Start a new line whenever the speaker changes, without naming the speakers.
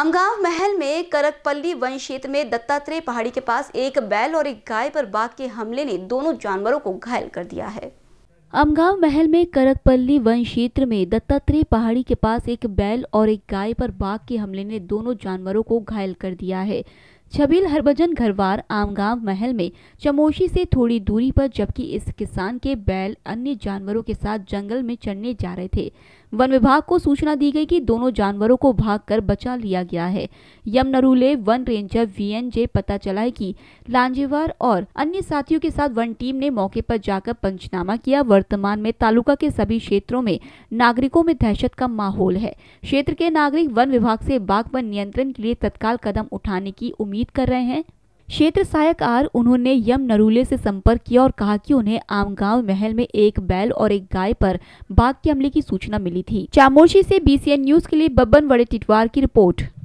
अमगांव महल में करकपल्ली वन क्षेत्र में दत्तात्रेय पहाड़ी के पास एक बैल और एक गाय पर बाघ के हमले ने दोनों जानवरों को घायल कर दिया है अमगांव महल में करकपल्ली वन क्षेत्र में दत्तात्रेय पहाड़ी के पास एक बैल और एक गाय पर बाघ के हमले ने दोनों जानवरों को घायल कर दिया है छबील हरभजन घरवार आमगांव महल में चमोशी से थोड़ी दूरी पर जबकि इस किसान के बैल अन्य जानवरों के साथ जंगल में चढ़ने जा रहे थे वन विभाग को सूचना दी गई कि दोनों जानवरों को भागकर बचा लिया गया है यमनरूले वन रेंजर वीएनजे पता चला है कि लांजेवार और अन्य साथियों के साथ वन टीम ने मौके पर जाकर पंचनामा किया वर्तमान में तालुका के सभी क्षेत्रों में नागरिकों में दहशत का माहौल है क्षेत्र के नागरिक वन विभाग से बाघ पर नियंत्रण के लिए तत्काल कदम उठाने की उम्मीद उम्मीद कर रहे हैं क्षेत्र सहायक आर उन्होंने यम नरूले से संपर्क किया और कहा कि उन्हें आमगांव महल में एक बैल और एक गाय पर बाघ के हमले की सूचना मिली थी चामोशी से बीसीएन न्यूज के लिए बब्बन वड़े टिटवार की रिपोर्ट